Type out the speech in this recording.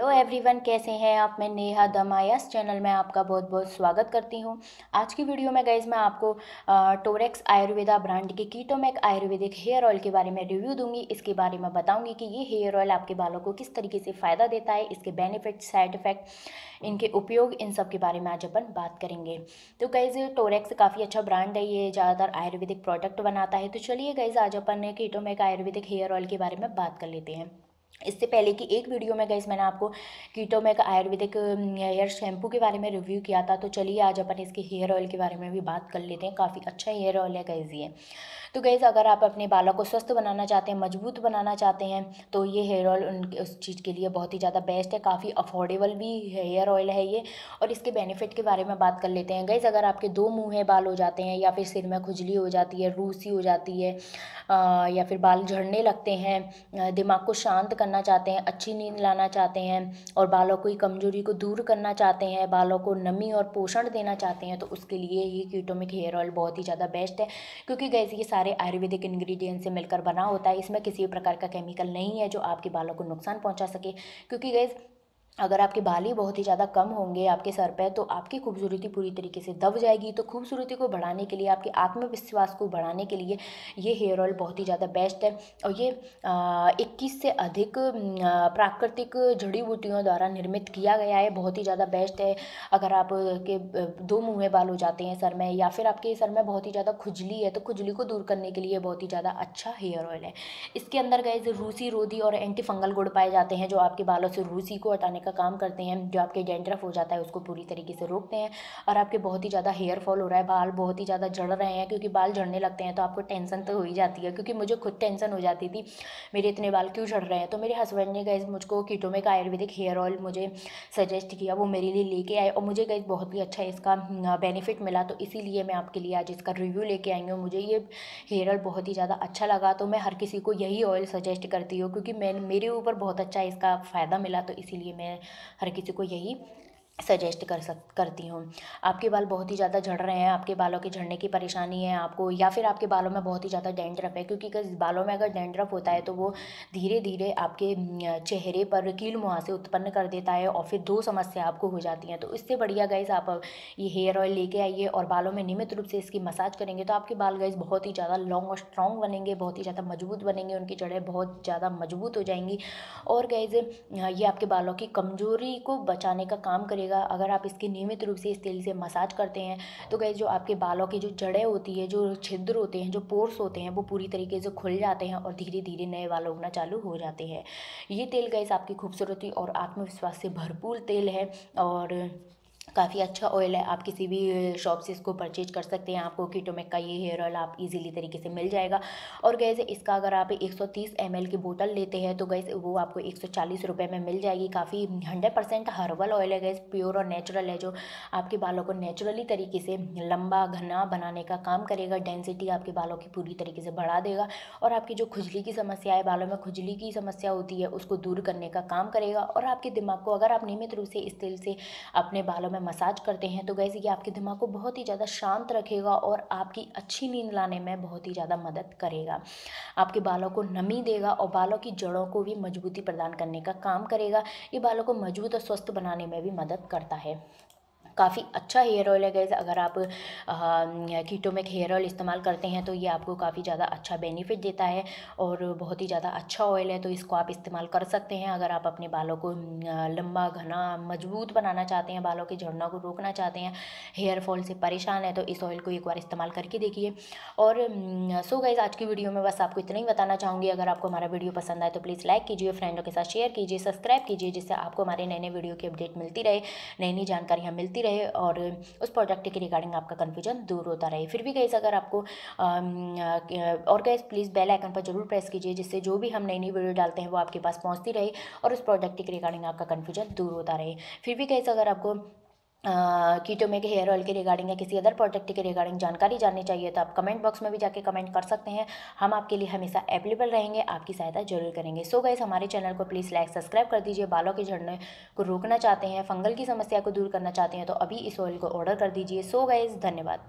hello everyone कैसे हैं आप मैं नेहा दमायस चैनल में आपका बहुत बहुत स्वागत करती हूं आज की वीडियो में गाइज मैं आपको टोरेक्स आयुर्वेदा ब्रांड के कीटोमैक आयुर्वेदिक हेयर ऑयल के बारे में रिव्यू दूंगी इसके बारे में बताऊंगी कि ये हेयर ऑयल आपके बालों को किस तरीके से फ़ायदा देता है इसके बेनिफिट साइड इफ़ेक्ट इनके उपयोग इन सब के बारे में आज अपन बात करेंगे तो गाइज़ टोरेक्स काफ़ी अच्छा ब्रांड है ये ज़्यादातर आयुर्वेदिक प्रोडक्ट बनाता है तो चलिए गाइज़ आज अपन कीटोमैक आयुर्वेदिक हेयर ऑयल के बारे में बात कर लेते हैं इससे पहले की एक वीडियो में गई मैंने आपको कीटो में एक आयुर्वेदिक हेयर शैम्पू के बारे में रिव्यू किया था तो चलिए आज अपन इसके हेयर ऑयल के बारे में भी बात कर लेते हैं काफ़ी अच्छा हेयर ऑयल है गई ये तो गई अगर आप अपने बालों को स्वस्थ बनाना चाहते हैं मजबूत बनाना चाहते हैं तो ये हेयर ऑयल उन उस चीज़ के लिए बहुत ही ज़्यादा बेस्ट है काफ़ी अफोर्डेबल भी हेयर ऑयल है ये और इसके बेनिफिट के बारे में बात कर लेते हैं गैज़ अगर आपके दो मुँह बाल हो जाते हैं या फिर सिर में खुजली हो जाती है रूसी हो जाती है या फिर बाल झड़ने लगते हैं दिमाग को शांत करना चाहते हैं अच्छी नींद लाना चाहते हैं और बालों की कमजोरी को दूर करना चाहते हैं बालों को नमी और पोषण देना चाहते हैं तो उसके लिए ये कीटोमिक हेयर ऑयल बहुत ही ज़्यादा बेस्ट है क्योंकि गैस ये सारे आयुर्वेदिक इन्ग्रीडियंट से मिलकर बना होता है इसमें किसी भी प्रकार का केमिकल नहीं है जो आपके बालों को नुकसान पहुँचा सके क्योंकि गैस अगर आपके बाल ही बहुत ही ज़्यादा कम होंगे आपके सर पे तो आपकी खूबसूरती पूरी तरीके से दब जाएगी तो खूबसूरती को बढ़ाने के लिए आपके आत्मविश्वास को बढ़ाने के लिए ये हेयर ऑयल बहुत ही ज़्यादा बेस्ट है और ये इक्कीस से अधिक प्राकृतिक जड़ी बूटियों द्वारा निर्मित किया गया है बहुत ही ज़्यादा बेस्ट है अगर आप के दो में बाल हो जाते हैं सर में या फिर आपके सर में बहुत ही ज़्यादा खुजली है तो खुजली को दूर करने के लिए बहुत ही ज़्यादा अच्छा हेयर ऑयल है इसके अंदर गए रूसी रोधी और एंटी फंगल गुड़ पाए जाते हैं जो आपके बालों से रूसी को हटाने का का काम करते हैं जो आपके डेंड्रफ हो जाता है उसको पूरी तरीके से रोकते हैं और आपके बहुत ही ज़्यादा हेयर फॉल हो रहा है बाल बहुत ही ज़्यादा जड़ रहे हैं क्योंकि बाल झड़ने लगते हैं तो आपको टेंशन तो हो ही जाती है क्योंकि मुझे खुद टेंशन हो जाती थी मेरे इतने बाल क्यों झड़ रहे हैं तो मेरे हस्बैंड ने गए मुझको कीटोमे का आयुर्वेदिक हेयर ऑयल मुझे सजेस्ट किया वो मेरे लिए लेके आए और मुझे गए बहुत ही अच्छा इसका बेनिफिट मिला तो इसीलिए मैं आपके लिए आज इसका रिव्यू लेके आई हूँ मुझे ये हेयर ऑयल बहुत ही ज़्यादा अच्छा लगा तो मैं हर किसी को यही ऑयल सजेस्ट करती हूँ क्योंकि मैं मेरे ऊपर बहुत अच्छा इसका फ़ायदा मिला तो इसीलिए मैं हर किसी को यही सजेस्ट कर सक करती हूँ आपके बाल बहुत ही ज़्यादा झड़ रहे हैं आपके बालों के झड़ने की परेशानी है आपको या फिर आपके बालों में बहुत ही ज़्यादा डेंड्रफ है क्योंकि बालों में अगर डेंड्रफ होता है तो वो धीरे धीरे आपके चेहरे पर कील मुहासे उत्पन्न कर देता है और फिर दो समस्या आपको हो जाती हैं तो इससे बढ़िया गैस आप ये हेयर ऑयल लेके आइए और बालों में नियमित रूप से इसकी मसाज करेंगे तो आपके बाल गैस बहुत ही ज़्यादा लॉन्ग और स्ट्रॉन्ग बनेंगे बहुत ही ज़्यादा मजबूत बनेंगे उनकी जड़ें बहुत ज़्यादा मजबूत हो जाएंगी और गैस ये आपके बालों की कमजोरी को बचाने का काम करेगा रहेगा अगर आप इसके नियमित रूप से इस तेल से मसाज करते हैं तो गैस जो आपके बालों की जो जड़ें होती है जो छिद्र होते हैं जो पोर्स होते हैं वो पूरी तरीके से खुल जाते हैं और धीरे धीरे नए बाल उगना चालू हो जाते हैं ये तेल गैस आपकी खूबसूरती और आत्मविश्वास से भरपूर तेल है और काफ़ी अच्छा ऑयल है आप किसी भी शॉप से इसको परचेज कर सकते हैं आपको कीटोमेक का ये हेयर ऑयल आप इजीली तरीके से मिल जाएगा और गैस इसका अगर आप 130 ml की बोतल लेते हैं तो गैस वो आपको एक सौ में मिल जाएगी काफ़ी हंड्रेड परसेंट हर्बल ऑयल है गैस प्योर और नेचुरल है जो आपके बालों को नेचुरली तरीके से लंबा घना बनाने का काम करेगा डेंसिटी आपके बालों की पूरी तरीके से बढ़ा देगा और आपकी जो खुजली की समस्या है बालों में खुजली की समस्या होती है उसको दूर करने का काम करेगा और आपके दिमाग को अगर आप नियमित रूप से इस तेल से अपने बालों में में मसाज करते हैं तो गैस ये आपके दिमाग को बहुत ही ज़्यादा शांत रखेगा और आपकी अच्छी नींद लाने में बहुत ही ज़्यादा मदद करेगा आपके बालों को नमी देगा और बालों की जड़ों को भी मजबूती प्रदान करने का काम करेगा ये बालों को मजबूत और स्वस्थ बनाने में भी मदद करता है काफ़ी अच्छा हेयर ऑयल है गैस अगर आप कीटोमेक हेयर ऑयल इस्तेमाल करते हैं तो ये आपको काफ़ी ज़्यादा अच्छा बेनिफिट देता है और बहुत ही ज़्यादा अच्छा ऑयल है तो इसको आप इस्तेमाल कर सकते हैं अगर आप अपने बालों को लंबा घना मजबूत बनाना चाहते हैं बालों के झड़ना को रोकना चाहते हैं हेयर फॉल से परेशान है तो इस ऑयल को एक बार इस्तेमाल करके देखिए और सो गाइज़ आज की वीडियो में बस आपको इतना ही बताना चाहूँगी अगर आपको हमारा वीडियो पसंद आए तो प्लीज़ लाइक कीजिए फ्रेंडों के साथ शेयर कीजिए सब्सक्राइब कीजिए जिससे आपको हमारे नए नए वीडियो की अपडेट मिलती रहे नई नई जानकारियाँ मिलती रहे और उस प्रोडक्ट के रिगार्डिंग आपका कन्फ्यूजन दूर होता रहे फिर भी गैस अगर आपको और गैस प्लीज़ बेल आइकन पर जरूर प्रेस कीजिए जिससे जो भी हम नई नई वीडियो डालते हैं वो आपके पास पहुँचती रहे और उस प्रोडक्ट के रिगार्डिंग आपका कन्फ्यूजन दूर होता रहे फिर भी गैस अगर आपको कीटोमेक हेयर ऑयल के रिगार्डिंग या किसी अदर प्रोडक्ट के रिगार्डिंग जानकारी जाननी चाहिए तो आप कमेंट बॉक्स में भी जाके कमेंट कर सकते हैं हम आपके लिए हमेशा अवेलेबल रहेंगे आपकी सहायता जरूर करेंगे सो so गाइस हमारे चैनल को प्लीज़ लाइक सब्सक्राइब कर दीजिए बालों के झड़ने को रोकना चाहते हैं फंगल की समस्या को दूर करना चाहते हैं तो अभी इस ऑयल को ऑर्डर कर दीजिए सो so गाइज़ धन्यवाद